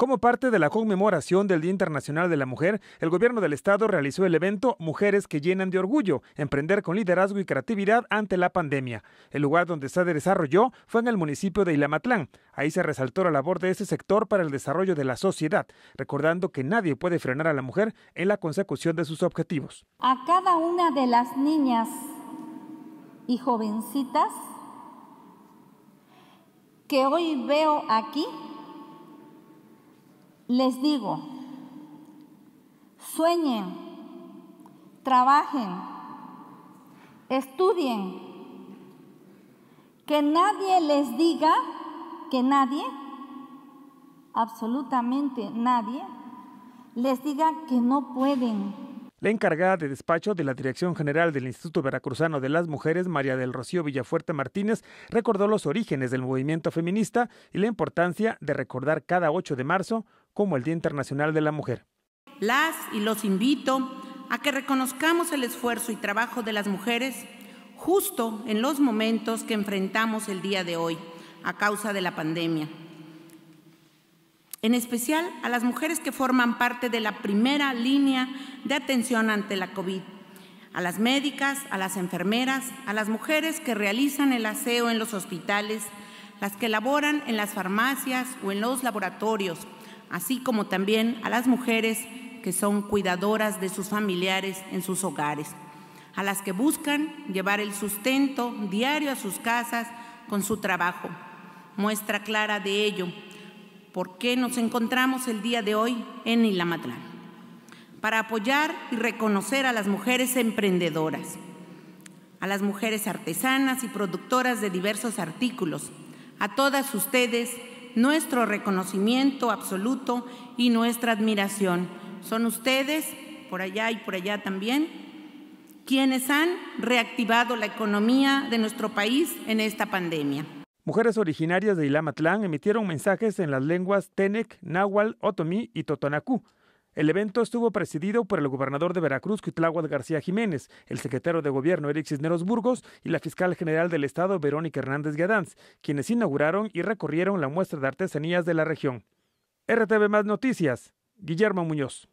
Como parte de la conmemoración del Día Internacional de la Mujer, el gobierno del estado realizó el evento Mujeres que llenan de orgullo, emprender con liderazgo y creatividad ante la pandemia. El lugar donde se desarrolló fue en el municipio de Ilamatlán. Ahí se resaltó la labor de ese sector para el desarrollo de la sociedad, recordando que nadie puede frenar a la mujer en la consecución de sus objetivos. A cada una de las niñas y jovencitas que hoy veo aquí, les digo, sueñen, trabajen, estudien, que nadie les diga, que nadie, absolutamente nadie, les diga que no pueden. La encargada de despacho de la Dirección General del Instituto Veracruzano de las Mujeres, María del Rocío Villafuerte Martínez, recordó los orígenes del movimiento feminista y la importancia de recordar cada 8 de marzo como el Día Internacional de la Mujer. Las y los invito a que reconozcamos el esfuerzo y trabajo de las mujeres justo en los momentos que enfrentamos el día de hoy a causa de la pandemia. En especial a las mujeres que forman parte de la primera línea de atención ante la COVID, a las médicas, a las enfermeras, a las mujeres que realizan el aseo en los hospitales, las que laboran en las farmacias o en los laboratorios, así como también a las mujeres que son cuidadoras de sus familiares en sus hogares, a las que buscan llevar el sustento diario a sus casas con su trabajo. Muestra clara de ello, por qué nos encontramos el día de hoy en Ilamatlán, para apoyar y reconocer a las mujeres emprendedoras, a las mujeres artesanas y productoras de diversos artículos, a todas ustedes nuestro reconocimiento absoluto y nuestra admiración. Son ustedes, por allá y por allá también, quienes han reactivado la economía de nuestro país en esta pandemia. Mujeres originarias de Ilamatlán emitieron mensajes en las lenguas Tenec, Nahual, Otomí y Totonacú el evento estuvo presidido por el gobernador de Veracruz, Cuitláhuac García Jiménez, el secretario de gobierno, Eric Cisneros Burgos, y la fiscal general del Estado, Verónica Hernández Gadanz, quienes inauguraron y recorrieron la muestra de artesanías de la región. RTV Más Noticias, Guillermo Muñoz.